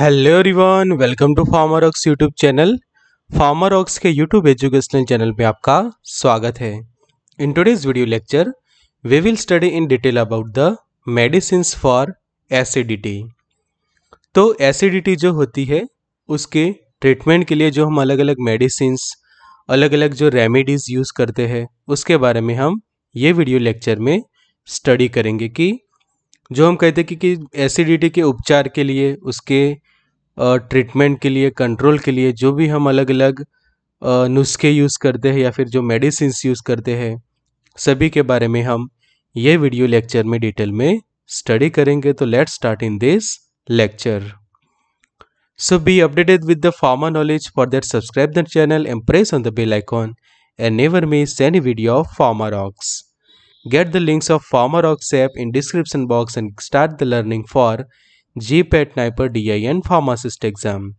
Hello everyone welcome to Pharma Rocks YouTube channel Pharma Rocks के YouTube educational channel में आपका स्वागत है in today's video lecture we will study in detail about the medicine for acidity तो acidity जो होती है उसके ट्रीटमेंट के लिए जो हम अलग अलग मेडिसिन अलग अलग जो रेमेडीज़ यूज़ करते हैं उसके बारे में हम ये वीडियो लेक्चर में स्टडी करेंगे कि जो हम कहते हैं कि, एसिडिटी के उपचार के लिए उसके ट्रीटमेंट के लिए कंट्रोल के लिए जो भी हम अलग अलग नुस्खे यूज़ करते हैं या फिर जो मेडिसिन यूज़ करते हैं सभी के बारे में हम ये वीडियो लेक्चर में डिटेल में स्टडी करेंगे तो let's start in this lecture so be updated with the pharma knowledge for that subscribe the channel and press on the bell icon and never miss any video of Pharma Rocks Get the links of Pharmarocks app in description box and start the learning for GPAT NIPER DIN Pharmacist exam.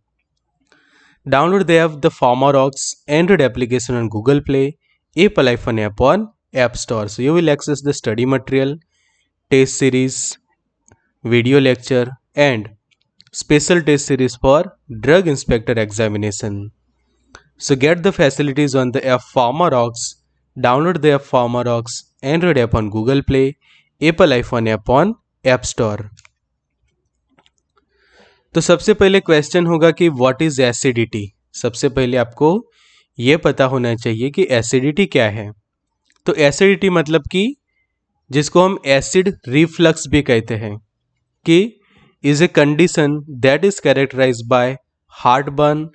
Download the app the Pharmarocks Android application on Google Play, Apple iPhone app on App Store. So you will access the study material, test series, video lecture and special test series for drug inspector examination. So get the facilities on the app Pharmarocks. Download the app for Android app on Google Play, Apple iPhone app on App Store. तो सबसे पहले question होगा कि what is acidity सबसे पहले आपको ये पता होना चाहिए कि एसिडिटी क्या है तो एसिडिटी मतलब कि जिसको हम एसिड रिफ्लक्स भी कहते हैं कि is a condition that is characterize by heart burn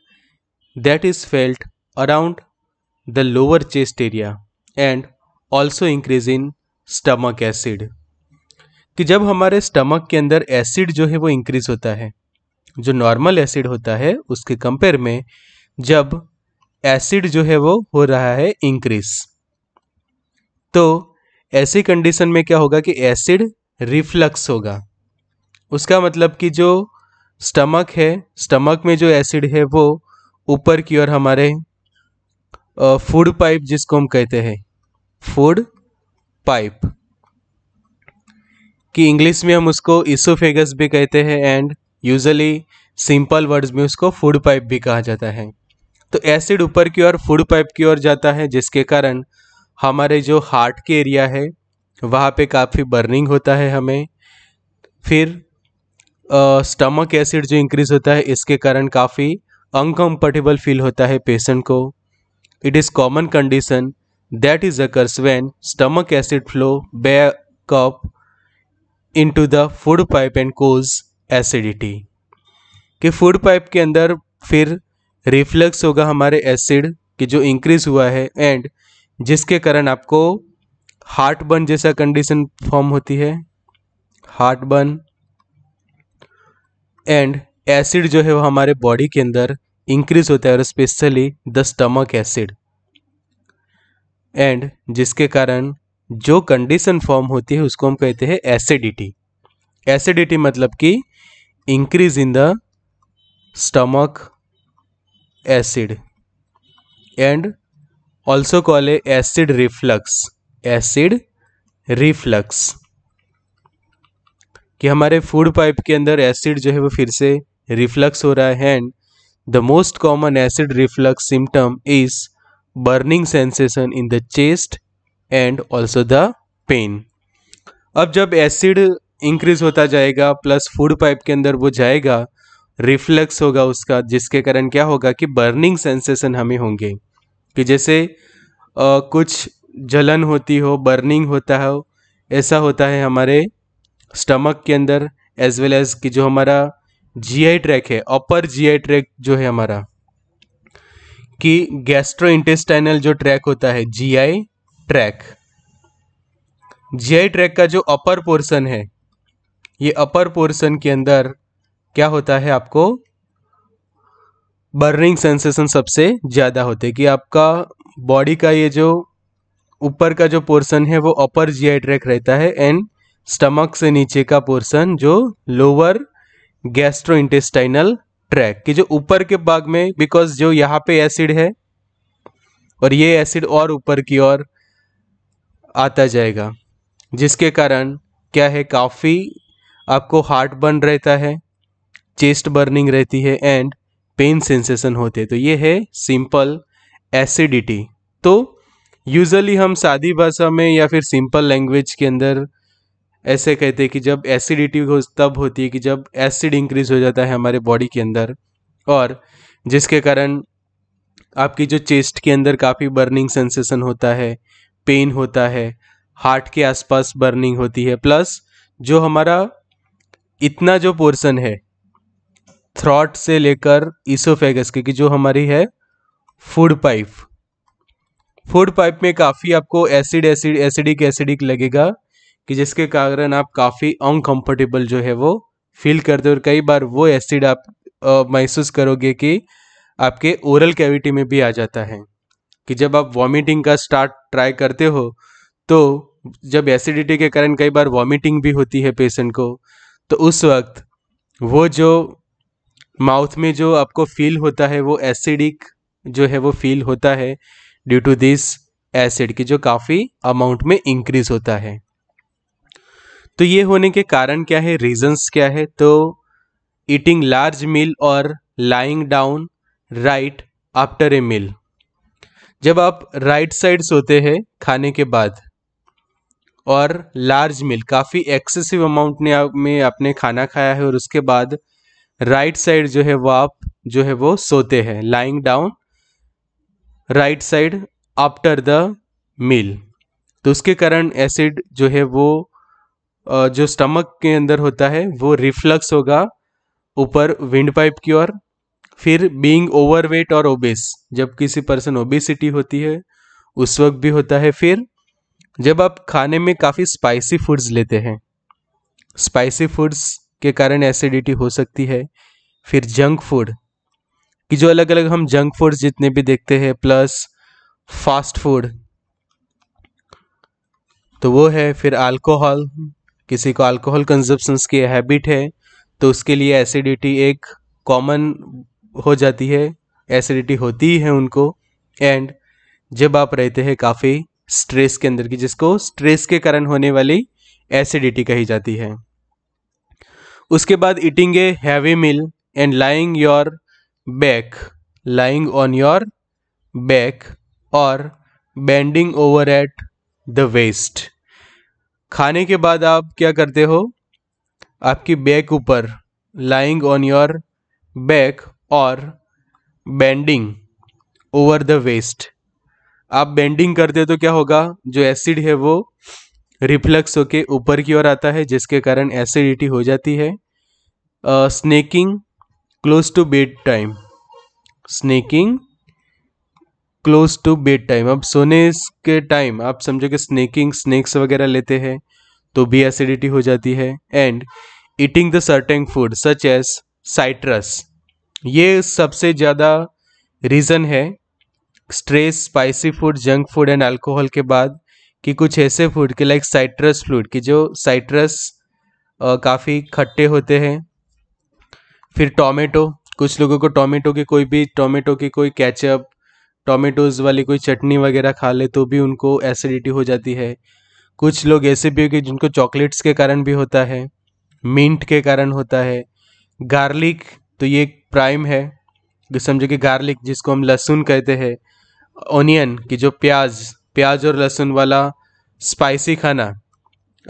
that is felt around the lower chest area and also increase in stomach acid कि जब हमारे स्टमक के अंदर एसिड जो है वो इंक्रीज होता है जो नॉर्मल एसिड होता है उसके कंपेयर में जब एसिड जो है वो हो रहा है इंक्रीज तो ऐसी कंडीशन में क्या होगा कि एसिड रिफ्लक्स होगा उसका मतलब कि जो स्टमक है स्टमक में जो एसिड है वो ऊपर की ओर हमारे फूड पाइप जिसको हम कहते हैं फूड पाइप कि इंग्लिश में हम उसको इसोफेगस भी कहते हैं एंड यूजली सिंपल वर्ड्स में उसको फूड पाइप भी कहा जाता है तो एसिड ऊपर की ओर फूड पाइप की ओर जाता है जिसके कारण हमारे जो हार्ट के एरिया है वहाँ पे काफ़ी बर्निंग होता है हमें फिर स्टमक एसिड जो इंक्रीज होता है इसके कारण काफ़ी अनकम्फर्टेबल फील होता है पेशेंट को it is common condition that is occurs when stomach acid flow back up into the food pipe and cause acidity कि फूड पाइप के अंदर फिर रिफ्लक्स होगा हमारे एसिड कि जो इंक्रीज हुआ है एंड जिसके कारण आपको हार्ट बर्न जैसा कंडीशन फॉर्म होती है हार्ट बर्न एंड एसिड जो है वो हमारे बॉडी के अंदर इंक्रीज होता है और specially the stomach acid and जिसके कारण जो कंडीशन फॉर्म होती है उसको हम कहते हैं एसिडिटी एसिडिटी मतलब कि increase in the stomach acid and also call a acid reflux acid reflux कि हमारे फूड पाइप के अंदर एसिड जो है वो फिर से रिफ्लक्स हो रहा है and the most common acid reflux symptom is burning sensation in the chest and also the pain अब जब एसिड इंक्रीज होता जाएगा प्लस फूड पाइप के अंदर वो जाएगा रिफ्लेक्स होगा उसका जिसके कारण क्या होगा कि बर्निंग सेंसेशन हमें होंगे कि जैसे आ, कुछ जलन होती हो बर्निंग होता हो ऐसा होता है हमारे स्टमक के अंदर एज वेल एज कि जो हमारा जीआई ट्रैक है अपर जीआई ट्रैक जो है हमारा कि गैस्ट्रो इंटेस्टाइनल जो ट्रैक होता है जीआई ट्रैक जीआई ट्रैक का जो अपर पोर्शन है ये अपर पोर्शन के अंदर क्या होता है आपको बर्निंग सेंसेशन सबसे ज़्यादा होते कि आपका बॉडी का ये जो ऊपर का जो पोर्शन है वो अपर जीआई ट्रैक रहता है एंड स्टमक से नीचे का पोर्शन जो लोअर गैस्ट्रो इंटेस्टाइनल ट्रैक कि जो ऊपर के भाग में बिकॉज जो यहाँ पे एसिड है और ये एसिड और ऊपर की ओर आता जाएगा जिसके कारण क्या है काफ़ी आपको हार्ट बर्न रहता है चेस्ट बर्निंग रहती है एंड पेन सेंसेशन होते तो ये है सिंपल एसिडिटी तो यूजली हम सादी भाषा में या फिर सिंपल लैंग्वेज के अंदर ऐसे कहते हैं कि जब एसिडिटी हो तब होती है कि जब एसिड इंक्रीज हो जाता है हमारे बॉडी के अंदर और जिसके कारण आपकी जो चेस्ट के अंदर काफ़ी बर्निंग सेंसेशन होता है पेन होता है हार्ट के आसपास बर्निंग होती है प्लस जो हमारा इतना जो पोर्शन है थ्रॉट से लेकर इसोफेगस कि जो हमारी है फूड पाइप फूड पाइप में काफ़ी आपको एसिड एसिड एसिडिक एसिडिक लगेगा कि जिसके कारण आप काफ़ी अनकम्फर्टेबल जो है वो फील करते हो और कई बार वो एसिड आप महसूस करोगे कि आपके ओरल कैविटी में भी आ जाता है कि जब आप वॉमिटिंग का स्टार्ट ट्राई करते हो तो जब एसिडिटी के कारण कई बार वॉमिटिंग भी होती है पेशेंट को तो उस वक्त वो जो माउथ में जो आपको फील होता है वो एसिडिक जो है वो फील होता है ड्यू टू दिस एसिड की जो काफ़ी अमाउंट में इंक्रीज होता है तो ये होने के कारण क्या है रीजंस क्या है तो ईटिंग लार्ज मील और lying down right after a meal जब आप राइट साइड सोते हैं खाने के बाद और लार्ज मील काफ़ी एक्सेसिव अमाउंट ने आप में आपने खाना खाया है और उसके बाद राइट साइड जो है वो आप जो है वो सोते हैं lying down right side after the meal तो उसके कारण एसिड जो है वो जो स्टमक के अंदर होता है वो रिफ्लक्स होगा ऊपर विंड पाइप की ओर फिर बीइंग ओवरवेट और ओबेस जब किसी पर्सन ओबेसिटी होती है उस वक्त भी होता है फिर जब आप खाने में काफ़ी स्पाइसी फूड्स लेते हैं स्पाइसी फूड्स के कारण एसिडिटी हो सकती है फिर जंक फूड कि जो अलग अलग हम जंक फूड्स जितने भी देखते हैं प्लस फास्ट फूड तो वो है फिर अल्कोहल किसी को अल्कोहल कंजप्शन की हैबिट है तो उसके लिए एसिडिटी एक कॉमन हो जाती है एसिडिटी होती ही है उनको एंड जब आप रहते हैं काफ़ी स्ट्रेस के अंदर की जिसको स्ट्रेस के कारण होने वाली एसिडिटी कही जाती है उसके बाद eating a heavy meal and lying your back lying on your back और bending over at the waist खाने के बाद आप क्या करते हो आपकी बैक ऊपर लाइंग ऑन योर बैक और बेंडिंग ओवर द वेस्ट आप बेंडिंग करते तो क्या होगा जो एसिड है वो रिफ्लक्स होके ऊपर की ओर आता है जिसके कारण एसिडिटी हो जाती है snacking close to bed time snacking close to bed time अब सोने के टाइम आप समझो कि स्नैकिंग स्नैक्स वगैरह लेते हैं तो भी एसिडिटी हो जाती है and eating the certain food such as citrus ये सबसे ज़्यादा रीज़न है stress spicy food junk food and alcohol के बाद कि कुछ ऐसे फूड के लाइक साइट्रस फ्लूड कि जो साइट्रस काफ़ी खट्टे होते हैं फिर टोमेटो कुछ लोगों को टोमेटो के कोई भी टोमेटो के कोई कैचअप टोमेटोज़ वाली कोई चटनी वगैरह खा ले तो भी उनको एसिडिटी हो जाती है कुछ लोग ऐसे भी हो कि जिनको चॉकलेट्स के कारण भी होता है मिंट के कारण होता है गार्लिक तो ये प्राइम है समझो कि गार्लिक जिसको हम लहसुन कहते हैं ओनियन कि जो प्याज प्याज और लहसुन वाला स्पाइसी खाना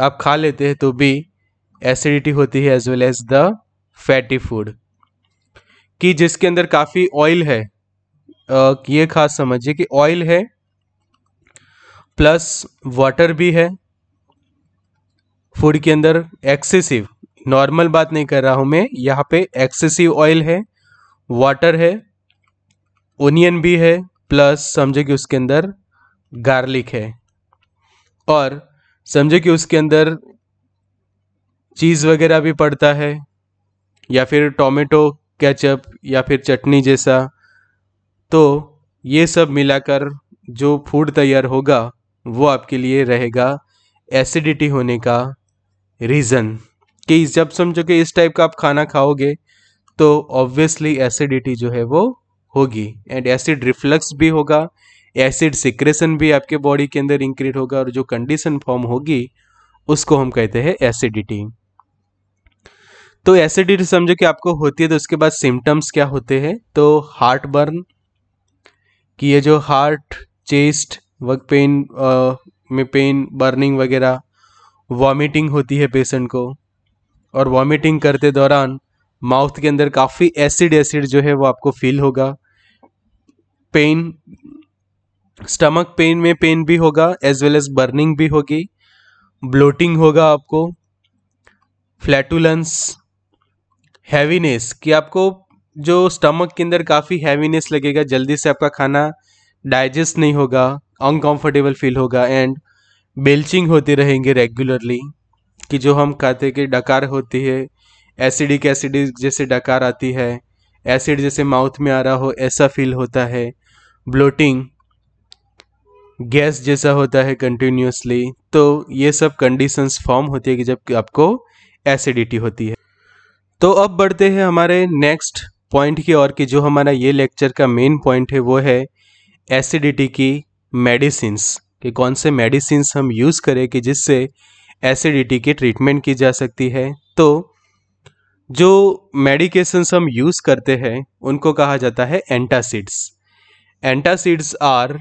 आप खा लेते हैं तो भी एसिडिटी होती है as well as the fatty food कि जिसके अंदर काफ़ी ऑयल है ये खास समझिए कि ऑयल है प्लस वाटर भी है फूड के अंदर एक्सेसिव नॉर्मल बात नहीं कर रहा हूँ मैं यहाँ पे एक्सेसिव ऑयल है वाटर है ओनियन भी है प्लस समझे कि उसके अंदर गार्लिक है और समझे कि उसके अंदर चीज़ वगैरह भी पड़ता है या फिर टोमेटो केचप या फिर चटनी जैसा तो ये सब मिलाकर जो फूड तैयार होगा वो आपके लिए रहेगा एसिडिटी होने का रीज़न कि जब समझो कि इस टाइप का आप खाना खाओगे तो ऑब्वियसली एसिडिटी जो है वो होगी एंड एसिड रिफ्लक्स भी होगा एसिड सिक्रेशन भी आपके बॉडी के अंदर इंक्रीट होगा और जो कंडीशन फॉर्म होगी उसको हम कहते हैं एसिडिटी तो एसिडिटी समझो कि आपको होती है तो उसके बाद सिम्टम्स क्या होते हैं तो हार्ट बर्न कि ये जो हार्ट चेस्ट वर्क पेन में पेन बर्निंग वगैरह वॉमिटिंग होती है पेशेंट को और वॉमिटिंग करते दौरान माउथ के अंदर काफ़ी एसिड एसिड जो है वो आपको फील होगा पेन स्टमक पेन में पेन भी होगा एज वेल एज बर्निंग भी होगी ब्लोटिंग होगा आपको फ्लैटुलेंस हैवीनेस कि आपको जो स्टमक के अंदर काफ़ी हैवीनेस लगेगा जल्दी से आपका खाना डाइजेस्ट नहीं होगा अनकम्फर्टेबल फील होगा एंड बेल्चिंग होती रहेंगे रेगुलरली कि जो हम खाते के डकार होती है एसिडिक एसिड जैसे डकार आती है एसिड जैसे माउथ में आ रहा हो ऐसा फील होता है ब्लोटिंग गैस जैसा होता है कंटिन्यूसली तो ये सब कंडीशंस फॉर्म होती है कि जब आपको एसिडिटी होती है तो अब बढ़ते हैं हमारे नेक्स्ट पॉइंट की और कि जो हमारा ये लेक्चर का मेन पॉइंट है वो है एसिडिटी की मेडिसिंस कि कौन से मेडिसिंस हम यूज़ करें कि जिससे एसिडिटी की ट्रीटमेंट की जा सकती है तो जो मेडिकेशंस हम यूज़ करते हैं उनको कहा जाता है antacids antacids are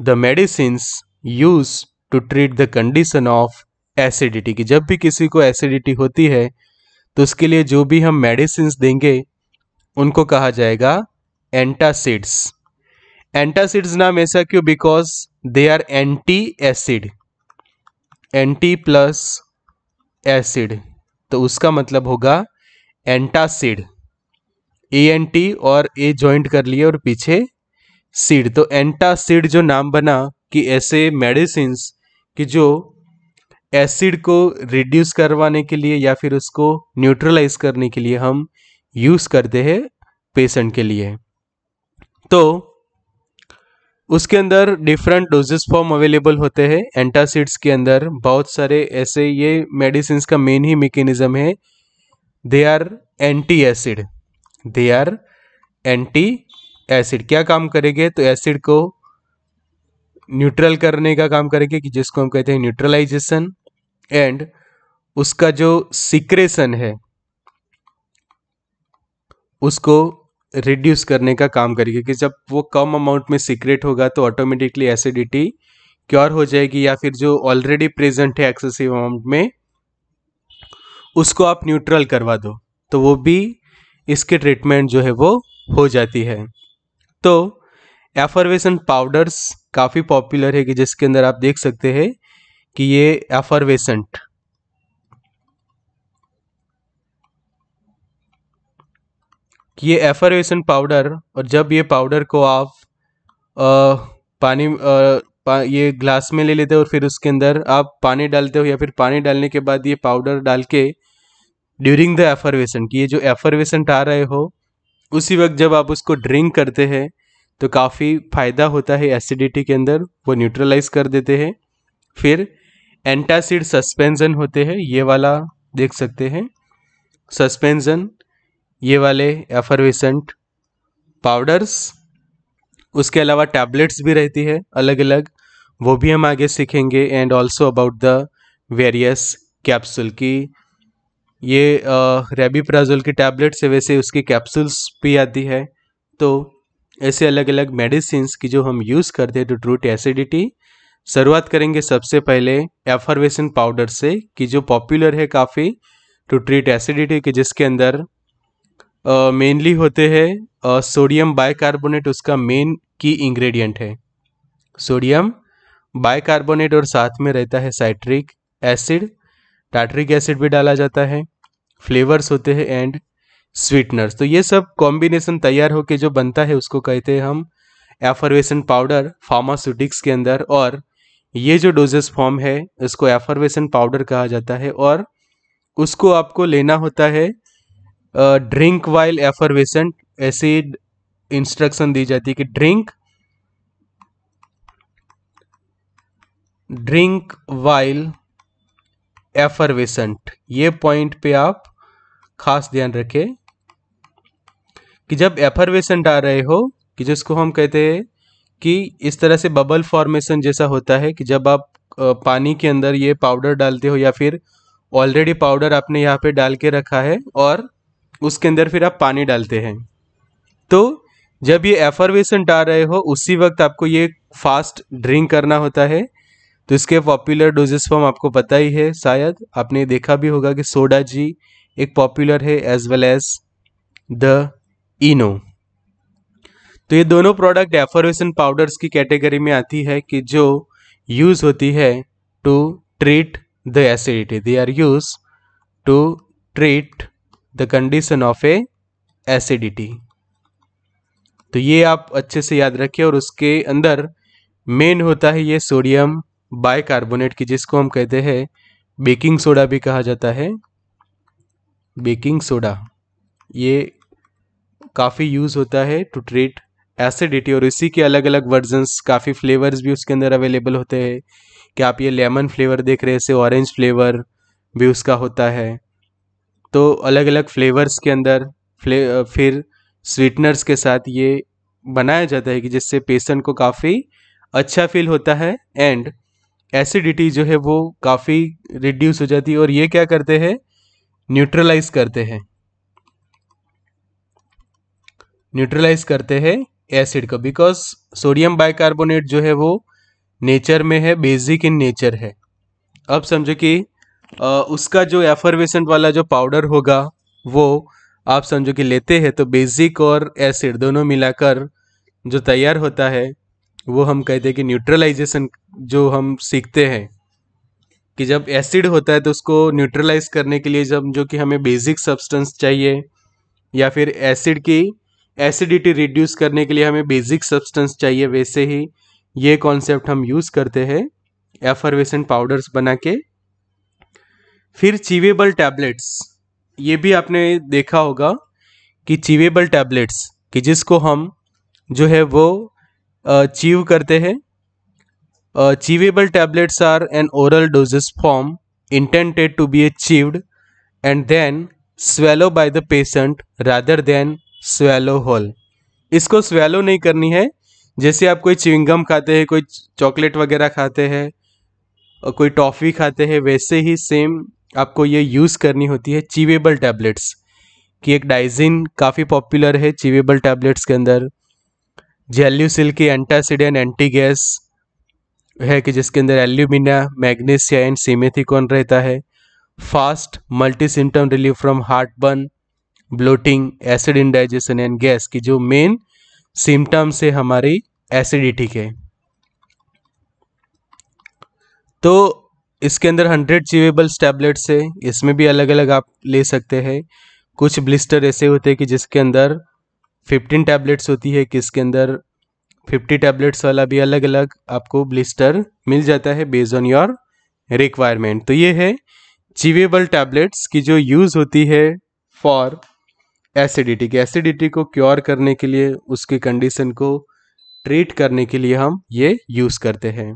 the medicines used to treat the condition of acidity कि जब भी किसी को एसिडिटी होती है तो उसके लिए जो भी हम मेडिसिन देंगे उनको कहा जाएगा एंटासिड्स एंटासिड्स नाम ऐसा क्यों because they are anti acid anti plus acid तो उसका मतलब होगा एंटासिड ए एन टी और ए ज्वाइंट कर लिए और पीछे सीड तो एंटासिड जो नाम बना कि ऐसे मेडिसिन कि जो एसिड को रिड्यूस करवाने के लिए या फिर उसको न्यूट्रलाइज करने के लिए हम यूज़ करते हैं पेशेंट के लिए तो उसके अंदर डिफरेंट डोजेस फॉर्म अवेलेबल होते हैं एंटासिड्स के अंदर बहुत सारे ऐसे ये मेडिसिन का मेन ही मेकेनिज़्म है they are anti acid they are anti acid क्या काम करेंगे तो एसिड को न्यूट्रल करने का काम करेंगे कि जिसको हम कहते हैं न्यूट्रलाइजेशन एंड उसका जो सिक्रेशन है उसको रिड्यूस करने का काम करेगी क्योंकि जब वो कम अमाउंट में सीक्रेट होगा तो ऑटोमेटिकली एसिडिटी क्योर हो जाएगी या फिर जो ऑलरेडी प्रेजेंट है एक्सेसिव अमाउंट में उसको आप न्यूट्रल करवा दो तो वो भी इसके ट्रीटमेंट जो है वो हो जाती है तो एफरवेसन पाउडर्स काफ़ी पॉपुलर है कि जिसके अंदर आप देख सकते हैं कि ये एफरवेसेंट कि ये एफरवेसन पाउडर और जब ये पाउडर को आप आ, पानी आ, पा, ये ग्लास में ले लेते हो और फिर उसके अंदर आप पानी डालते हो या फिर पानी डालने के बाद ये पाउडर डाल के ड्यूरिंग द एफरवेशन कि ये जो एफरवेसन आ रहे हो उसी वक्त जब आप उसको ड्रिंक करते हैं तो काफ़ी फ़ायदा होता है एसिडिटी के अंदर वो न्यूट्रलाइज कर देते हैं फिर एंटासिड सस्पेंजन होते हैं ये वाला देख सकते हैं सस्पेंजन ये वाले एफरविसेंट पाउडर्स उसके अलावा टैबलेट्स भी रहती है अलग अलग वो भी हम आगे सीखेंगे and also about the various capsule की ये रेबीप्राजोल की टैबलेट्स है वैसे उसकी कैप्सूल्स भी आती है तो ऐसे अलग अलग मेडिसिन की जो हम यूज़ करते हैं टू ट्रूट एसिडिटी शुरुआत करेंगे सबसे पहले एफरवेसन पाउडर से कि जो पॉपुलर है काफ़ी टू ट्रीट एसिडिटी के जिसके अंदर मेनली होते हैं सोडियम बाइकार्बोनेट उसका मेन की इंग्रेडिएंट है सोडियम बाइकार्बोनेट और साथ में रहता है साइट्रिक एसिड टाटरिक एसिड भी डाला जाता है फ्लेवर्स होते हैं एंड स्वीटनर्स तो ये सब कॉम्बिनेशन तैयार होकर जो बनता है उसको कहते हैं हम एफरवेसन पाउडर फार्मास्यूटिक्स के अंदर और ये जो डोजेस फॉर्म है इसको एफरवेशन पाउडर कहा जाता है और उसको आपको लेना होता है ड्रिंक वाइल एफरवेसेंट ऐसी इंस्ट्रक्शन दी जाती है कि ड्रिंक ड्रिंक वाइल एफरवेसेंट ये पॉइंट पे आप खास ध्यान रखें कि जब एफरवेसेंट आ रहे हो कि जिसको हम कहते हैं कि इस तरह से बबल फॉर्मेशन जैसा होता है कि जब आप पानी के अंदर ये पाउडर डालते हो या फिर ऑलरेडी पाउडर आपने यहाँ पे डाल के रखा है और उसके अंदर फिर आप पानी डालते हैं तो जब ये एफर्वेसेंट आ रहे हो उसी वक्त आपको ये फास्ट ड्रिंक करना होता है तो इसके पॉपुलर डोजेस फॉर्म आपको पता ही है शायद आपने देखा भी होगा कि सोडा जी एक पॉपुलर है as well as the Eno तो ये दोनों प्रोडक्ट एफरवेशन पाउडर्स की कैटेगरी में आती है कि जो यूज़ होती है to treat the acidity they are used to treat the condition of a acidity तो ये आप अच्छे से याद रखिए और उसके अंदर मेन होता है ये सोडियम बाइकार्बोनेट की जिसको हम कहते हैं बेकिंग सोडा भी कहा जाता है बेकिंग सोडा ये काफ़ी यूज़ होता है टू ट्रीट एसिडिटी और इसी के अलग अलग वर्जन्स काफ़ी फ्लेवर्स भी उसके अंदर अवेलेबल होते हैं कि आप ये लेमन फ्लेवर देख रहे हैं ऐसे ऑरेंज फ्लेवर भी उसका होता है तो अलग अलग फ्लेवर्स के अंदर फ्ले फिर स्वीटनर्स के साथ ये बनाया जाता है कि जिससे पेशेंट को काफ़ी अच्छा फील होता है एंड एसिडिटी जो है वो काफ़ी रिड्यूस हो जाती है और ये क्या करते हैं न्यूट्रलाइज करते हैं न्यूट्रलाइज करते हैं एसिड को बिकॉज सोडियम बाइकार्बोनेट जो है वो नेचर में है बेसिक इन नेचर है अब समझो कि उसका जो एफरवेसेंट वाला जो पाउडर होगा वो आप समझो कि लेते हैं तो बेसिक और एसिड दोनों मिलाकर जो तैयार होता है वो हम कहते हैं कि न्यूट्रलाइजेशन जो हम सीखते हैं कि जब एसिड होता है तो उसको न्यूट्रलाइज करने के लिए जब जो कि हमें बेसिक सब्सटेंस चाहिए या फिर एसिड की एसिडिटी रिड्यूस करने के लिए हमें बेसिक सब्सटेंस चाहिए वैसे ही ये कॉन्सेप्ट हम यूज़ करते हैं एफरवेसेंट पाउडर्स बना के फिर चीवेबल टैबलेट्स ये भी आपने देखा होगा कि चीवेबल टैबलेट्स कि जिसको हम जो है वो चीव करते हैं chewable tablets are an oral doses form intended to be chewed and then swallow by the patient rather than swallow whole इसको स्वेलो नहीं करनी है जैसे आप कोई चिविंगम खाते हैं कोई चॉकलेट वगैरह खाते हैं कोई टॉफ़ी खाते हैं वैसे ही सेम आपको ये यूज़ करनी होती है चीवेबल टैबलेट्स कि एक डाइजिन काफ़ी पॉपुलर है चीवेबल टैबलेट्स के अंदर जेल्यूसिल की एंड एंटी गैस है कि जिसके अंदर एल्यूमिना मैग्नीशिया एंड सीमेथिकॉन रहता है fast multi symptom relief from heart burn bloating acid indigestion and gas की जो मेन सिम्टम्स है हमारी एसिडिटी के तो इसके अंदर हंड्रेड चिवेबल टैबलेट्स है इसमें भी अलग अलग आप ले सकते हैं कुछ ब्लिस्टर ऐसे होते हैं कि जिसके अंदर फिफ्टीन टैबलेट्स होती है किसके अंदर फिफ्टी टैबलेट्स वाला भी अलग अलग आपको ब्लिस्टर मिल जाता है बेज ऑन योर रिक्वायरमेंट तो ये है चिवेबल टैबलेट्स की जो यूज़ होती है फॉर एसिडिटी की एसिडिटी को क्योर करने के लिए उसकी कंडीशन को ट्रीट करने के लिए हम ये यूज़ करते हैं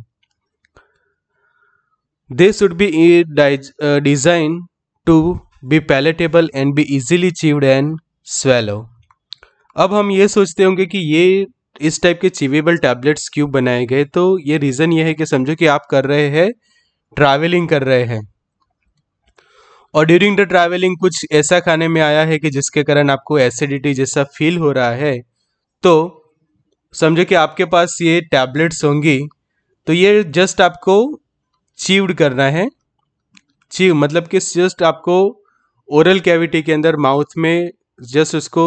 They should be design uh, designed to be palatable and be easily chewed and swallow. अब हम ये सोचते होंगे कि ये इस टाइप के चीवेबल टैबलेट्स क्यों बनाए गए तो ये रीज़न ये है कि समझो कि आप कर रहे हैं ट्रैवलिंग कर रहे हैं और ड्यूरिंग द ट्रैवलिंग कुछ ऐसा खाने में आया है कि जिसके कारण आपको एसिडिटी जैसा फील हो रहा है तो समझो कि आपके पास ये टैबलेट्स होंगी तो ये जस्ट आपको चीव्ड करना है चीव मतलब कि जस्ट आपको ओरल कैविटी के अंदर माउथ में जस्ट उसको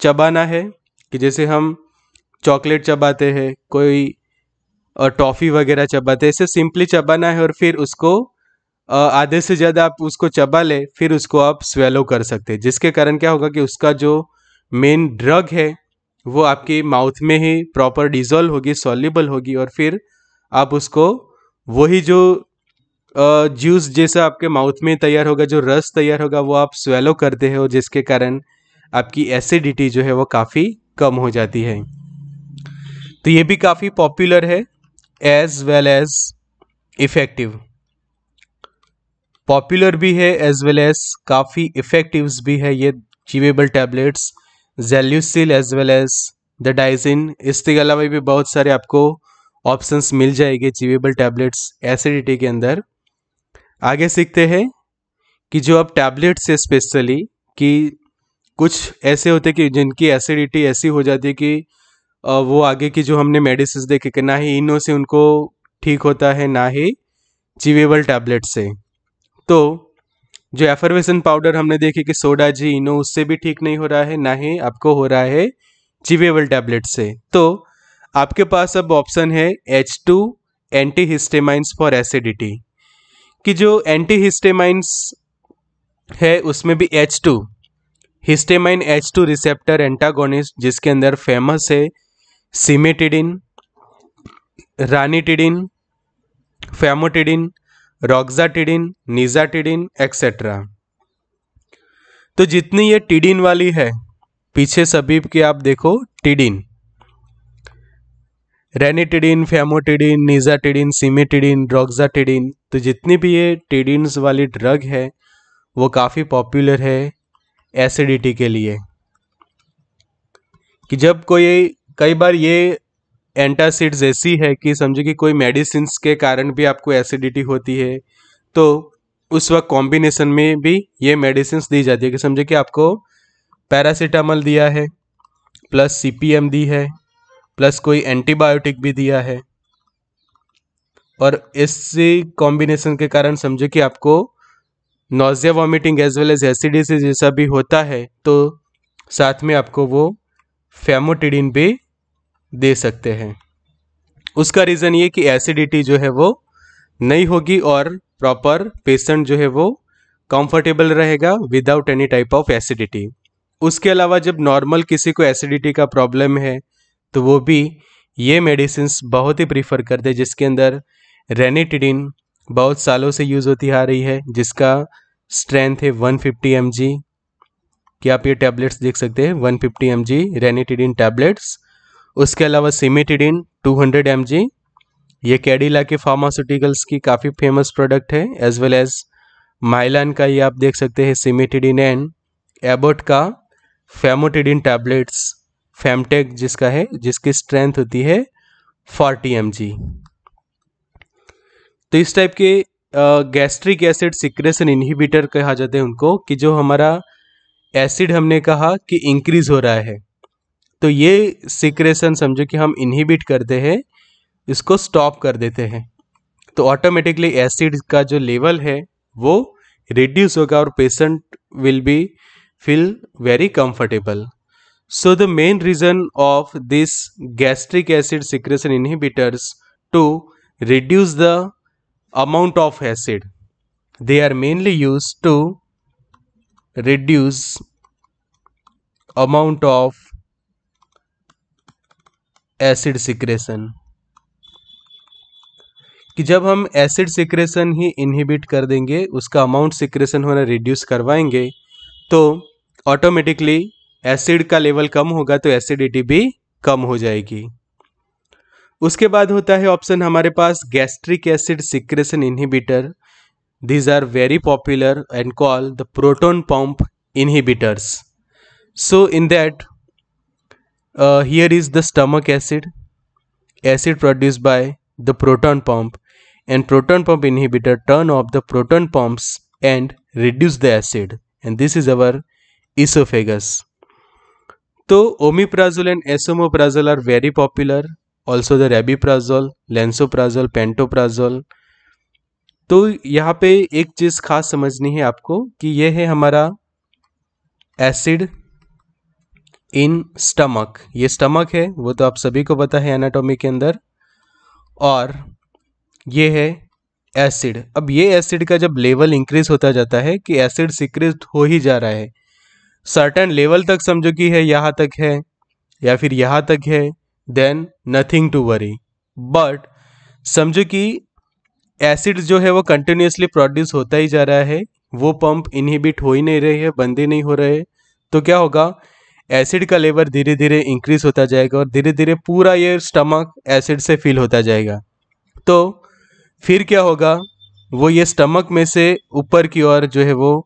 चबाना है कि जैसे हम चॉकलेट चबाते हैं कोई और टॉफ़ी वगैरह चबाते हैं इसे सिंपली चबाना है और फिर उसको आधे से ज़्यादा आप उसको चबा ले फिर उसको आप स्वेलो कर सकते हैं जिसके कारण क्या होगा कि उसका जो मेन ड्रग है वो आपके माउथ में ही प्रॉपर डिजोल्व होगी सॉल्यूबल होगी और फिर आप उसको वही जो जूस जैसा आपके माउथ में तैयार होगा जो रस तैयार होगा वो आप स्वेलो करते हो जिसके कारण आपकी एसिडिटी जो है वो काफ़ी कम हो जाती है तो ये भी काफ़ी पॉपुलर है as well as effective popular भी है एज वेल एज काफ़ी इफ़ेक्टिव भी है ये chewable tablets Gelusil as well as the Digene इसके अलावा भी बहुत सारे आपको ऑप्शंस मिल जाएंगे चिवेबल टैबलेट्स एसिडिटी के अंदर आगे सीखते हैं कि जो अब टैबलेट्स है स्पेशली कि कुछ ऐसे होते कि जिनकी एसिडिटी ऐसी हो जाती है कि वो आगे की जो हमने मेडिसिन देखे कि ना ही इनो से उनको ठीक होता है ना ही चिवेबल टैबलेट से तो जो एफरवेसन पाउडर हमने देखे कि सोडा जी इनो उससे भी ठीक नहीं हो रहा है ना ही आपको हो रहा है चिवेबल टैबलेट से तो आपके पास अब ऑप्शन है H two anti histamines for acidity कि जो एंटी हिस्टेमाइंस है उसमें भी H two histamine H two receptor antagonist जिसके अंदर फेमस है सीमेटिडिन रानीटिडिन फेमोटिडिन रॉक्जाटिडिन निजाटिडिन एक्सेट्रा तो जितनी ये टिडिन वाली है पीछे सभी की आप देखो टिडिन रेनिटिडिन फेमोटिडिन निजाटिडिन सीमेटिडिन ड्रोग्जाटिडिन तो जितनी भी ये टिडिनस वाली ड्रग है वो काफ़ी पॉपुलर है एसिडिटी के लिए कि जब कोई कई बार ये एंटासिड्स ऐसी है कि समझो कि कोई मेडिसिन के कारण भी आपको एसिडिटी होती है तो उस वक्त कॉम्बिनेशन में भी ये मेडिसिन दी जाती है कि समझो कि आपको पैरासीटामल दिया है प्लस सीपीएम दी है प्लस कोई एंटीबायोटिक भी दिया है और इसी कॉम्बिनेशन के कारण समझो कि आपको nausea vomiting as well as acidosis जैसा भी होता है तो साथ में आपको वो फेमोटिडिन भी दे सकते हैं उसका रीज़न ये कि एसिडिटी जो है वो नहीं होगी और प्रॉपर पेशेंट जो है वो कंफर्टेबल रहेगा without any type of acidity उसके अलावा जब नॉर्मल किसी को एसिडिटी का प्रॉब्लम है तो वो भी ये मेडिसिन बहुत ही प्रीफर करते हैं जिसके अंदर रेनिटिडिन बहुत सालों से यूज़ होती आ रही है जिसका स्ट्रेंथ है 150 फिफ्टी कि आप ये टैबलेट्स देख सकते हैं 150 fifty M G ranitidine tablets उसके अलावा सीमिटिडिन 200 हंड्रेड एम जी ये कैडिला के फार्मास्यूटिकल्स की काफ़ी फेमस प्रोडक्ट है एज वेल एज माइलान का ये आप देख सकते हैं सीमिटिडिन एंड एबोट का फेमोटिडिन टैबलेट्स फेमटेक जिसका है जिसकी स्ट्रेंथ होती है फोर्टी एम तो इस टाइप के गैस्ट्रिक एसिड सिक्रेशन इनहिबिटर कहा जाते हैं उनको कि जो हमारा एसिड हमने कहा कि इंक्रीज हो रहा है तो ये सिक्रेशन समझो कि हम इनहिबिट करते हैं इसको स्टॉप कर देते हैं तो ऑटोमेटिकली एसिड का जो लेवल है वो रिड्यूस होगा और patient will be feel very comfortable So the main reason of this gastric acid secretion inhibitors to reduce the amount of acid. They are mainly used to reduce amount of acid secretion. कि जब हम acid secretion ही inhibit कर देंगे उसका amount secretion होना reduce करवाएंगे तो automatically acid का लेवल कम होगा तो एसिडिटी भी कम हो जाएगी उसके बाद होता है ऑप्शन हमारे पास gastric acid secretion inhibitor these are very popular and call the proton pump inhibitors so in that here is the stomach acid acid produce by the proton pump and proton pump inhibitor turn off the proton pumps and reduce the acid and this is our oesophagus तो omeprazole and esomeprazole are very popular also the rabeprazole lansoprazole pantoprazole तो यहाँ पे एक चीज़ खास समझनी है आपको कि ये है हमारा एसिड इन स्टमक ये स्टमक है वो तो आप सभी को पता है एनाटॉमी के अंदर और ये है एसिड अब ये एसिड का जब लेवल इंक्रीज होता जाता है कि एसिड सिक्रीज हो ही जा रहा है सर्टन लेवल तक समझो कि है यहाँ तक है या फिर यहाँ तक है then nothing to worry but समझो कि एसिड्स जो है वो कंटिन्यूसली प्रोड्यूस होता ही जा रहा है वो पंप इनहिबिट हो ही नहीं रहे हैं ही नहीं हो रहे तो क्या होगा एसिड का लेवल धीरे धीरे इंक्रीज होता जाएगा और धीरे धीरे पूरा ये स्टमक एसिड से फिल होता जाएगा तो फिर क्या होगा वो ये स्टमक में से ऊपर की ओर जो है वो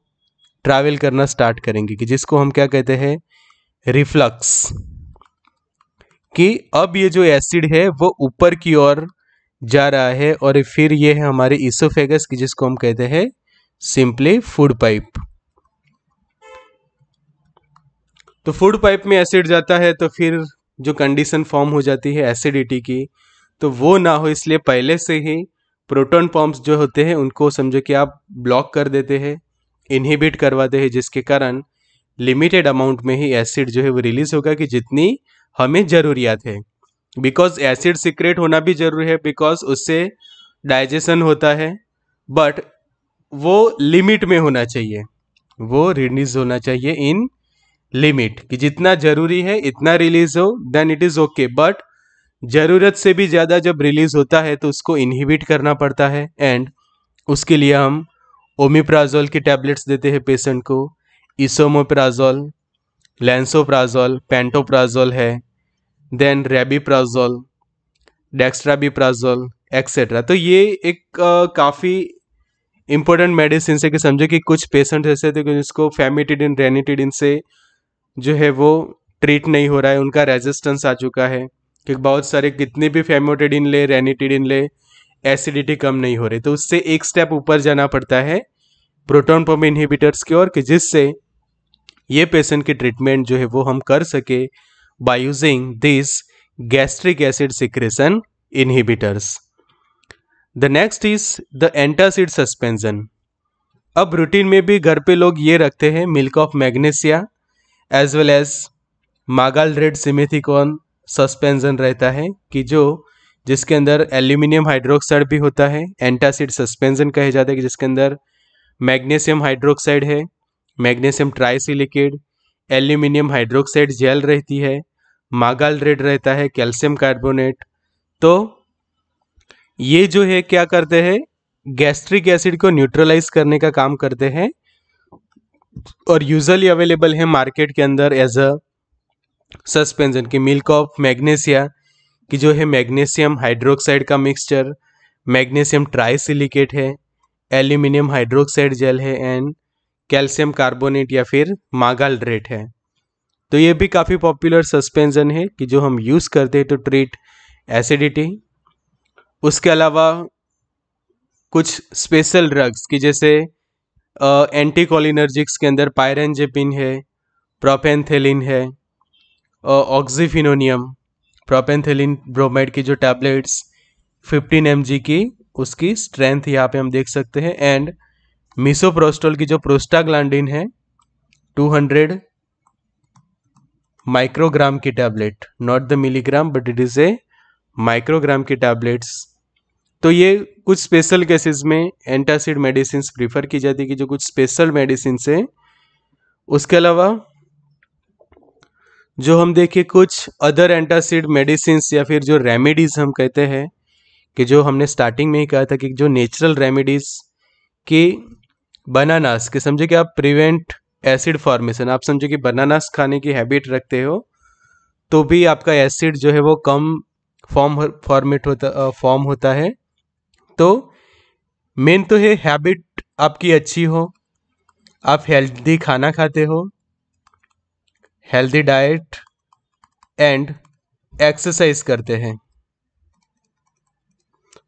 ट्रैवल करना स्टार्ट करेंगे कि जिसको हम क्या कहते हैं रिफ्लक्स कि अब ये जो एसिड है वो ऊपर की ओर जा रहा है और फिर ये है हमारे इसोफेगस की जिसको हम कहते हैं सिंपली फूड पाइप तो फूड पाइप में एसिड जाता है तो फिर जो कंडीशन फॉर्म हो जाती है एसिडिटी की तो वो ना हो इसलिए पहले से ही प्रोटॉन पम्प्स जो होते हैं उनको समझो कि आप ब्लॉक कर देते हैं इनहिबिट करवाते हैं जिसके कारण लिमिटेड अमाउंट में ही एसिड जो है वो रिलीज होगा कि जितनी हमें ज़रूरियात है बिकॉज एसिड सिक्रेट होना भी ज़रूरी है बिकॉज उससे डाइजेशन होता है बट वो लिमिट में होना चाहिए वो रिलीज होना चाहिए इन लिमिट कि जितना ज़रूरी है इतना रिलीज हो then it is okay but ज़रूरत से भी ज़्यादा जब रिलीज़ होता है तो उसको इनहिबिट करना पड़ता है एंड उसके लिए हम ओमिप्राजोल की टैबलेट्स देते हैं पेशेंट को इसोमोप्राजोल लेंसोप्राजोल पेंटोप्राजोल है देन रेबीप्राजोल डेक्स्ट्राबीप्राजोल एक्सेट्रा तो ये एक काफ़ी इम्पोर्टेंट मेडिसिन से कि समझे कि कुछ पेशेंट ऐसे थे जिसको फेमिटिडिन रेनिटिडिन से जो है वो ट्रीट नहीं हो रहा है उनका रेजिस्टेंस आ चुका है क्योंकि बहुत सारे कितने भी फेमोटिडिन ले रेनिटिडिन ले एसिडिटी कम नहीं हो रही तो उससे एक स्टेप ऊपर जाना पड़ता है प्रोटोन पम्प इनहिबिटर्स की ओर कि जिससे ये पेशेंट की ट्रीटमेंट जो है वो हम कर सके by using this gastric acid secretion inhibitors the next is the antacid suspension अब रूटीन में भी घर पे लोग ये रखते हैं milk of magnesia as well as magaldrate simethicone suspension रहता है कि जो जिसके अंदर एल्यूमिनियम हाइड्रोक्साइड भी होता है एंटासिड सस्पेंशन कहे जाता है जिसके अंदर मैग्नीशियम हाइड्रोक्साइड है magnesium trisilicate aluminium hydroxide gel रहती है मागाल रेड रहता है कैल्शियम कार्बोनेट तो ये जो है क्या करते हैं गैस्ट्रिक एसिड को न्यूट्रलाइज करने का काम करते हैं और यूजली अवेलेबल है मार्केट के अंदर एज अ सस्पेंशन की मिल्क ऑफ मैग्नेशिया कि जो है मैग्नीशियम हाइड्रोक्साइड का मिक्सचर मैग्नीशियम ट्राईसिलिकेट है एल्यूमिनियम हाइड्रोक्साइड जेल है एंड कैल्शियम कार्बोनेट या फिर मागालड्रेट है तो ये भी काफ़ी पॉपुलर सस्पेंशन है कि जो हम यूज़ करते हैं टू तो ट्रीट एसिडिटी उसके अलावा कुछ स्पेशल ड्रग्स की जैसे एंटी कोलिनर्जिक्स के अंदर पायरेंजेपिन है प्रोपेंथेलिन है ऑक्सीफिनोनियम प्रोपेंथेलिन ब्रोमाइड की जो टैबलेट्स 15 एम की उसकी स्ट्रेंथ यहाँ पे हम देख सकते हैं एंड मिसोप्रोस्टोल की जो प्रोस्टाग्लैंडिन है 200 माइक्रोग्राम की tablet not the milligram but it is a microgram की टैबलेट्स तो ये कुछ स्पेशल केसेस में एंटासिड मेडिसिन प्रीफर की जाती है कि जो कुछ स्पेशल मेडिसिन है उसके अलावा जो हम देखे कुछ अदर एंटासिड मेडिसिन या फिर जो रेमेडीज़ हम कहते हैं कि जो हमने स्टार्टिंग में ही कहा था कि जो नेचुरल रेमेडीज़ के बनानास के समझे कि आप प्रिवेंट एसिड फॉर्मेशन आप समझे कि बनानास खाने की हैबिट रखते हो तो भी आपका एसिड जो है वो कम फॉर्म फॉर्मेट होता फॉर्म होता है तो मेन तो है हैबिट आपकी अच्छी हो आप हेल्दी खाना खाते हो हेल्दी डाइट एंड एक्सरसाइज करते हैं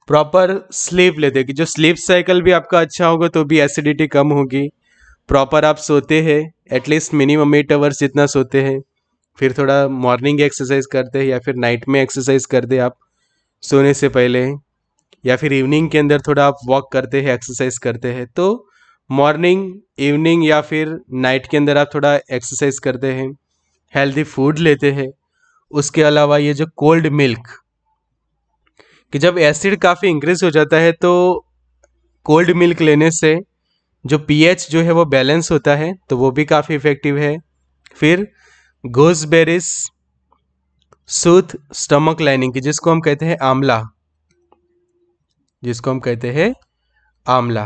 प्रॉपर स्लीप लेते हैं कि जो स्लीप साइकिल भी आपका अच्छा होगा तो भी एसिडिटी कम होगी प्रॉपर आप सोते हैं एटलीस्ट मिनिमम एट आवर्स जितना सोते हैं फिर थोड़ा मॉर्निंग एक्सरसाइज करते हैं या फिर नाइट में एक्सरसाइज करते आप सोने से पहले या फिर इवनिंग के अंदर थोड़ा आप वॉक करते हैं एक्सरसाइज करते हैं तो मॉर्निंग इवनिंग या फिर नाइट के अंदर आप थोड़ा एक्सरसाइज करते हैं हेल्दी फूड लेते हैं उसके अलावा ये जो कोल्ड मिल्क कि जब एसिड काफ़ी इंक्रीज हो जाता है तो कोल्ड मिल्क लेने से जो पीएच जो है वो बैलेंस होता है तो वो भी काफ़ी इफेक्टिव है फिर गोजबेरीज सूथ स्टमक लाइनिंग की जिसको हम कहते हैं आमला जिसको हम कहते हैं आमला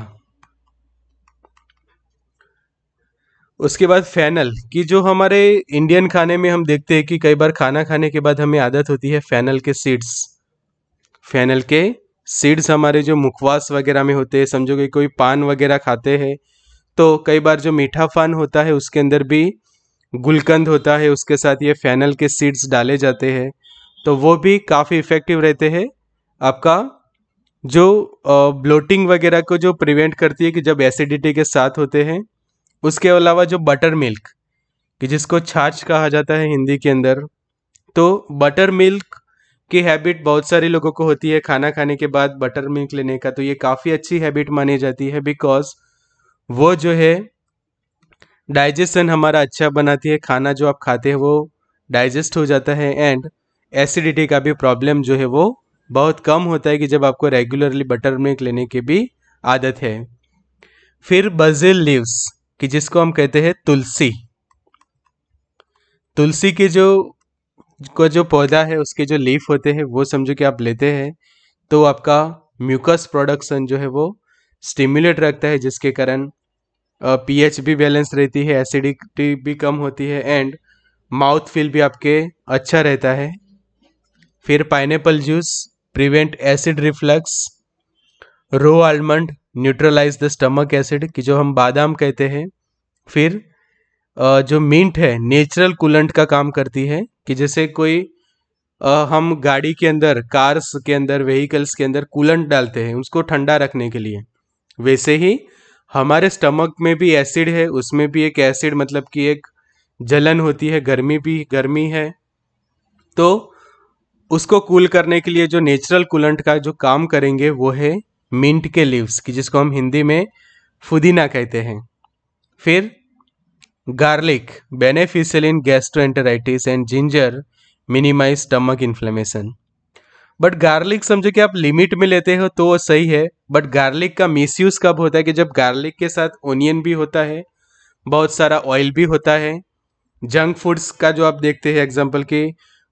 उसके बाद फैनल कि जो हमारे इंडियन खाने में हम देखते हैं कि कई बार खाना खाने के बाद हमें आदत होती है फैनल के सीड्स फैनल के सीड्स हमारे जो मुखवास वगैरह में होते हैं समझो कि कोई पान वगैरह खाते हैं तो कई बार जो मीठा पान होता है उसके अंदर भी गुलकंद होता है उसके साथ ये फैनल के सीड्स डाले जाते हैं तो वो भी काफ़ी इफ़ेक्टिव रहते हैं आपका जो ब्लोटिंग वगैरह को जो प्रिवेंट करती है कि जब एसिडिटी के साथ होते हैं उसके अलावा जो बटर मिल्क कि जिसको छाछ कहा जाता है हिंदी के अंदर तो बटर मिल्क की हैबिट बहुत सारे लोगों को होती है खाना खाने के बाद बटर मिल्क लेने का तो ये काफ़ी अच्छी हैबिट मानी जाती है बिकॉज वो जो है डाइजेशन हमारा अच्छा बनाती है खाना जो आप खाते हैं वो डाइजेस्ट हो जाता है एंड एसिडिटी का भी प्रॉब्लम जो है वो बहुत कम होता है कि जब आपको रेगुलरली बटर मिल्क लेने की भी आदत है फिर बजिल लीव्स कि जिसको हम कहते हैं तुलसी तुलसी के जो का जो पौधा है उसके जो लीफ होते हैं वो समझो कि आप लेते हैं तो आपका म्यूकस प्रोडक्शन जो है वो स्टिम्युलेट रखता है जिसके कारण पीएच भी बैलेंस रहती है एसिडिटी भी कम होती है एंड माउथ फील भी आपके अच्छा रहता है फिर pineapple juice prevent acid reflux raw almond neutralise the stomach acid कि जो हम बादाम कहते हैं फिर जो मिंट है नेचुरल कूलेंट का काम करती है कि जैसे कोई हम गाड़ी के अंदर कार्स के अंदर व्हीकल्स के अंदर कूलेंट डालते हैं उसको ठंडा रखने के लिए वैसे ही हमारे स्टमक में भी एसिड है उसमें भी एक एसिड मतलब कि एक जलन होती है गर्मी भी गर्मी है तो उसको कूल करने के लिए जो नेचुरल कूलेंट का जो काम करेंगे वो है मिंट के लीव्स की जिसको हम हिंदी में फुदीना कहते हैं फिर garlic beneficial in gastroenteritis and ginger minimise stomach inflammation but garlic समझो कि आप लिमिट में लेते हो तो वो सही है बट गार्लिक का मिसयूज कब होता है कि जब गार्लिक के साथ ओनियन भी होता है बहुत सारा ऑयल भी होता है जंक फूड्स का जो आप देखते हैं एग्जाम्पल के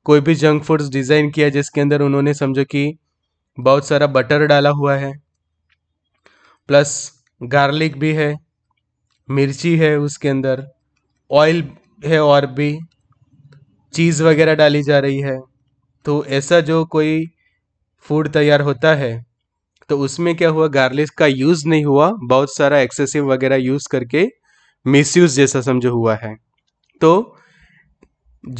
कोई भी जंक फूड्स डिज़ाइन किया जिसके अंदर उन्होंने समझो कि बहुत सारा बटर डाला हुआ है प्लस गार्लिक भी है मिर्ची है उसके अंदर ऑयल है और भी चीज़ वगैरह डाली जा रही है तो ऐसा जो कोई फूड तैयार होता है तो उसमें क्या हुआ गार्लिक का यूज़ नहीं हुआ बहुत सारा एक्सेसिव वगैरह यूज़ करके मिसयूज़ जैसा समझो हुआ है तो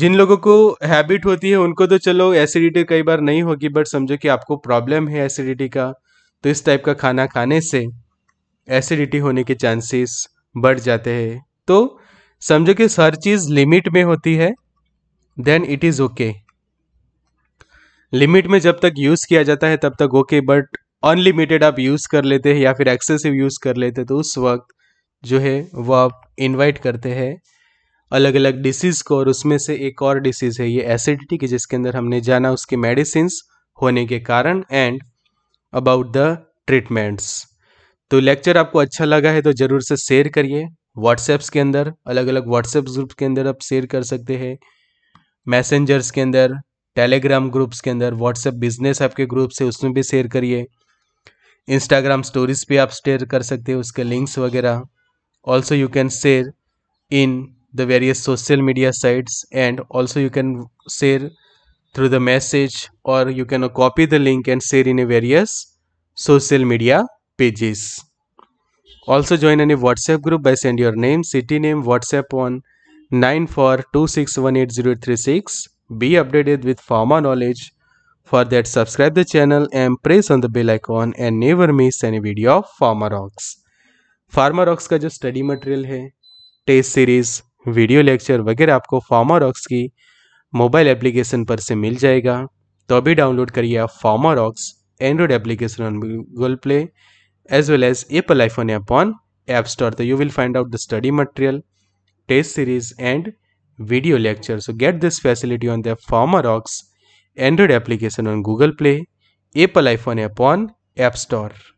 जिन लोगों को हैबिट होती है उनको तो चलो एसिडिटी कई बार नहीं होगी बट समझो कि आपको प्रॉब्लम है एसिडिटी का तो इस टाइप का खाना खाने से एसिडिटी होने के चांसेस बढ़ जाते हैं तो समझो कि हर चीज़ लिमिट में होती है then it is okay limit में जब तक यूज़ किया जाता है तब तक ओके बट अनलिमिटेड आप यूज़ कर लेते हैं या फिर एक्सेसिव यूज़ कर लेते हैं तो उस वक्त जो है वो आप इनवाइट करते हैं अलग अलग डिसीज़ को और उसमें से एक और डिसीज़ है ये एसिडिटी की जिसके अंदर हमने जाना उसके मेडिसिन होने के कारण एंड अबाउट द ट्रीटमेंट्स तो लेक्चर आपको अच्छा लगा है तो ज़रूर से शेयर करिए व्हाट्सएप्स के अंदर अलग अलग व्हाट्सएप ग्रुप के अंदर आप शेयर कर सकते हैं मैसेंजर्स के अंदर टेलीग्राम ग्रुप्स के अंदर व्हाट्सएप बिजनेस ऐप के ग्रुप्स है उसमें भी शेयर करिए इंस्टाग्राम स्टोरीज पे आप शेयर कर सकते हैं उसके लिंक्स वगैरह also you can share in the various social media sites and also you can share through the message or you can copy the link and share in various social media pages. Also join any WhatsApp group by send your name, city name, WhatsApp on 9426180836. Be updated with pharma knowledge. For that subscribe the channel and press on the bell icon and never miss any video of pharma rocks. pharma rocks ka jo study material hai test series video lecture वगैरह आपको pharma rocks की mobile application पर से मिल जाएगा तो अभी download करिए आप Pharma Rocks Android application on Google Play as well as Apple iPhone app on App Store so you will find out the study material test series and video lecture so get this facility on the Pharma Rocks Android application on Google Play Apple iPhone app on App store